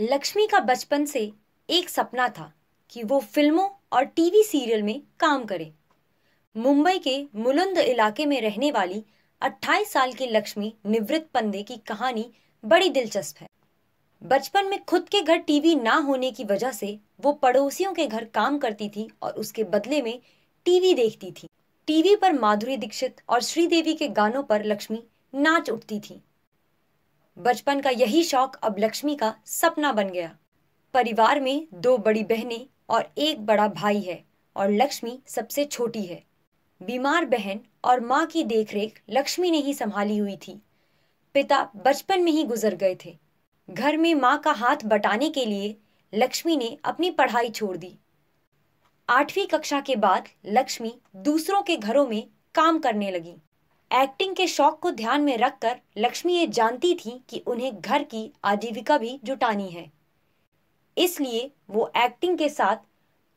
लक्ष्मी का बचपन से एक सपना था कि वो फिल्मों और टीवी सीरियल में काम करें मुंबई के मुलुंद इलाके में रहने वाली 28 साल की लक्ष्मी निवृत्त पंदे की कहानी बड़ी दिलचस्प है बचपन में खुद के घर टीवी ना होने की वजह से वो पड़ोसियों के घर काम करती थी और उसके बदले में टीवी देखती थी टीवी पर माधुरी दीक्षित और श्रीदेवी के गानों पर लक्ष्मी नाच उठती थी बचपन का यही शौक अब लक्ष्मी का सपना बन गया परिवार में दो बड़ी बहनें और एक बड़ा भाई है और लक्ष्मी सबसे छोटी है बीमार बहन और माँ की देखरेख लक्ष्मी ने ही संभाली हुई थी पिता बचपन में ही गुजर गए थे घर में माँ का हाथ बटाने के लिए लक्ष्मी ने अपनी पढ़ाई छोड़ दी आठवीं कक्षा के बाद लक्ष्मी दूसरों के घरों में काम करने लगी एक्टिंग के शौक को ध्यान में रखकर लक्ष्मी ये जानती थी कि उन्हें घर की आजीविका भी जुटानी है इसलिए वो एक्टिंग के साथ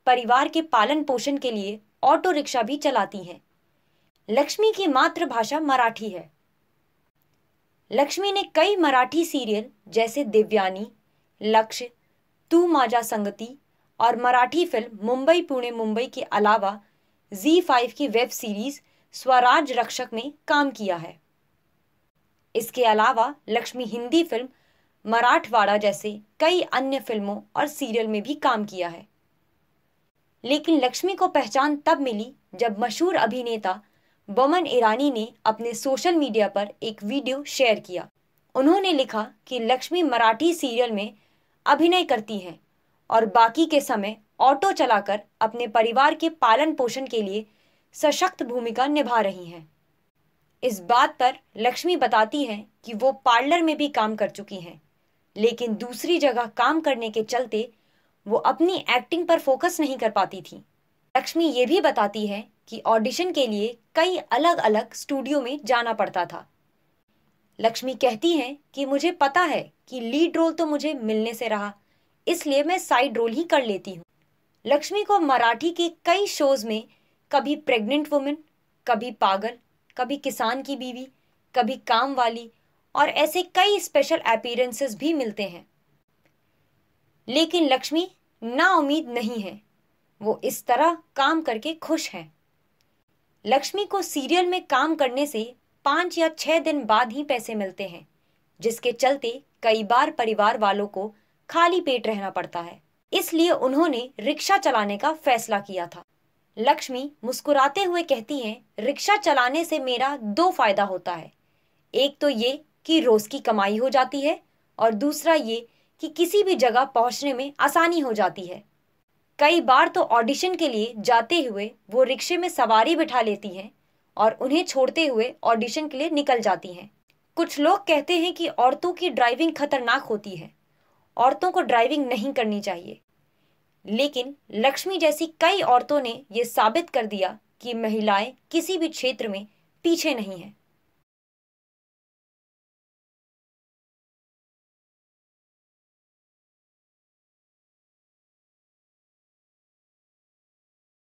परिवार के पालन पोषण के लिए ऑटो रिक्शा भी चलाती हैं लक्ष्मी की मातृभाषा मराठी है लक्ष्मी ने कई मराठी सीरियल जैसे दिव्यानी लक्ष्य तू माजा संगति और मराठी फिल्म मुंबई पुणे मुंबई के अलावा जी फाइव की वेब सीरीज़ स्वराज रक्षक में काम किया है इसके अलावा लक्ष्मी हिंदी फिल्म मराठवाड़ा जैसे कई अन्य फिल्मों और सीरियल में भी काम किया है लेकिन लक्ष्मी को पहचान तब मिली जब मशहूर अभिनेता बमन ईरानी ने अपने सोशल मीडिया पर एक वीडियो शेयर किया उन्होंने लिखा कि लक्ष्मी मराठी सीरियल में अभिनय करती हैं और बाकी के समय ऑटो चलाकर अपने परिवार के पालन पोषण के लिए सशक्त भूमिका निभा रही हैं इस बात पर लक्ष्मी बताती हैं कि वो पार्लर में भी काम कर चुकी हैं लेकिन दूसरी जगह काम करने के चलते वो अपनी एक्टिंग पर फोकस नहीं कर पाती थी लक्ष्मी ये भी बताती है कि ऑडिशन के लिए कई अलग अलग स्टूडियो में जाना पड़ता था लक्ष्मी कहती हैं कि मुझे पता है कि लीड रोल तो मुझे मिलने से रहा इसलिए मैं साइड रोल ही कर लेती हूँ लक्ष्मी को मराठी के कई शोज में कभी प्रेग्नेंट वुमेन कभी पागल कभी किसान की बीवी कभी काम वाली और ऐसे कई स्पेशल अपीयरेंसेस भी मिलते हैं लेकिन लक्ष्मी ना उम्मीद नहीं है वो इस तरह काम करके खुश है लक्ष्मी को सीरियल में काम करने से पांच या छह दिन बाद ही पैसे मिलते हैं जिसके चलते कई बार परिवार वालों को खाली पेट रहना पड़ता है इसलिए उन्होंने रिक्शा चलाने का फैसला किया था लक्ष्मी मुस्कुराते हुए कहती हैं रिक्शा चलाने से मेरा दो फायदा होता है एक तो ये कि रोज की कमाई हो जाती है और दूसरा ये कि किसी भी जगह पहुंचने में आसानी हो जाती है कई बार तो ऑडिशन के लिए जाते हुए वो रिक्शे में सवारी बिठा लेती हैं और उन्हें छोड़ते हुए ऑडिशन के लिए निकल जाती हैं कुछ लोग कहते हैं कि औरतों की ड्राइविंग खतरनाक होती है औरतों को ड्राइविंग नहीं करनी चाहिए लेकिन लक्ष्मी जैसी कई औरतों ने ये साबित कर दिया कि महिलाएं किसी भी क्षेत्र में पीछे नहीं हैं